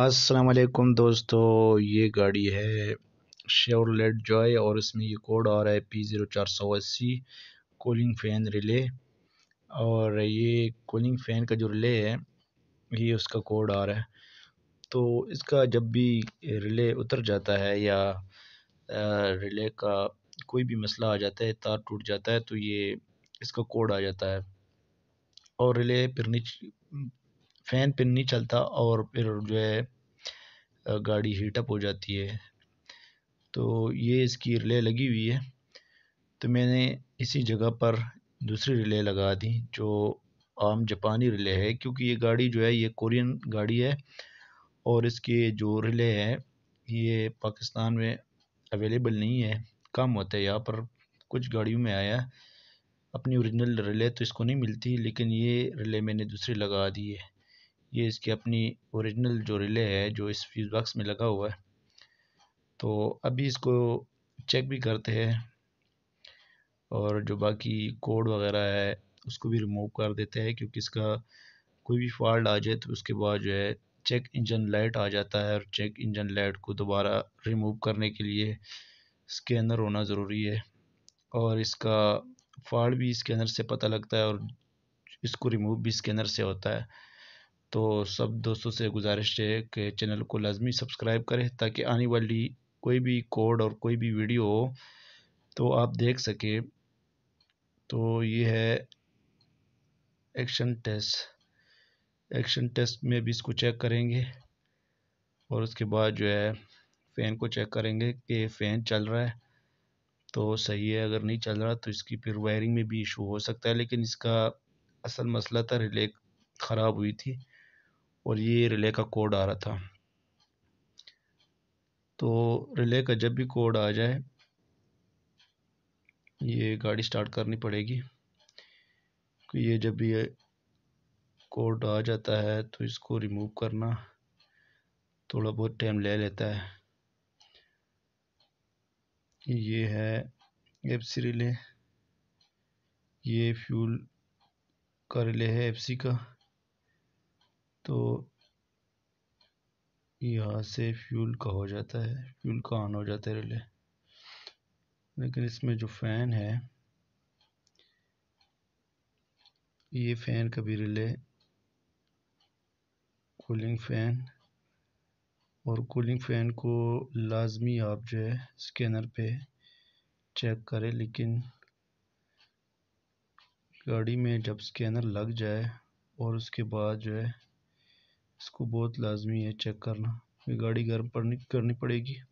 अस्सलाम वालेकुम दोस्तों ये गाड़ी है शेवरलेट जॉय और इसमें ये कोड आ रहा है पी ज़ीरो चार सौ अस्सी कूलिंग फ़ैन रिले और ये कूलिंग फ़ैन का जो रिले है ये उसका कोड आ रहा है तो इसका जब भी रिले उतर जाता है या रिले का कोई भी मसला आ जाता है तार टूट जाता है तो ये इसका कोड आ जाता है और रिले फिर नीचे फैन पिन नहीं चलता और फिर जो है गाड़ी हीट अप हो जाती है तो ये इसकी रिले लगी हुई है तो मैंने इसी जगह पर दूसरी रिले लगा दी जो आम जापानी रिले है क्योंकि ये गाड़ी जो है ये कोरियन गाड़ी है और इसके जो रिले है ये पाकिस्तान में अवेलेबल नहीं है कम होता है यहाँ पर कुछ गाड़ियों में आया अपनी ओरिजिनल रिले तो इसको नहीं मिलती लेकिन ये रिले मैंने दूसरी लगा दी है ये इसकी अपनी ओरिजिनल जो रिले है जो इस फ्यूज़ बॉक्स में लगा हुआ है तो अभी इसको चेक भी करते हैं और जो बाकी कोड वगैरह है उसको भी रिमूव कर देते हैं क्योंकि इसका कोई भी फॉल्ट आ जाए तो उसके बाद जो है चेक इंजन लाइट आ जाता है और चेक इंजन लाइट को दोबारा रिमूव करने के लिए स्कैनर होना ज़रूरी है और इसका फॉल्ट भी स्कैनर से पता लगता है और इसको रिमूव भी स्कैनर से होता है तो सब दोस्तों से गुजारिश है कि चैनल को लाजमी सब्सक्राइब करें ताकि आने वाली कोई भी कोड और कोई भी वीडियो हो तो आप देख सकें तो ये है एक्शन टेस्ट एक्शन टेस्ट में भी इसको चेक करेंगे और उसके बाद जो है फ़ैन को चेक करेंगे कि फ़ैन चल रहा है तो सही है अगर नहीं चल रहा तो इसकी फिर वायरिंग में भी इशू हो सकता है लेकिन इसका असल मसला था रिले ख़राब हुई थी और ये रिले का कोड आ रहा था तो रिले का जब भी कोड आ जाए ये गाड़ी स्टार्ट करनी पड़ेगी क्योंकि ये जब भी ये कोड आ जाता है तो इसको रिमूव करना थोड़ा बहुत टाइम ले लेता है ये है एफ सी रिले ये फ्यूल का रिले है एफ सी का तो यहाँ से फ्यूल का हो जाता है फ्यूल का ऑन हो जाता है रिले लेकिन इसमें जो फ़ैन है ये फ़ैन का भी रिले कूलिंग फ़ैन और कूलिंग फ़ैन को लाजमी आप जो है स्कैनर पे चेक करें लेकिन गाड़ी में जब स्कैनर लग जाए और उसके बाद जो है इसको बहुत लाजमी है चेक करना ये गाड़ी गर्म पड़नी करनी पड़ेगी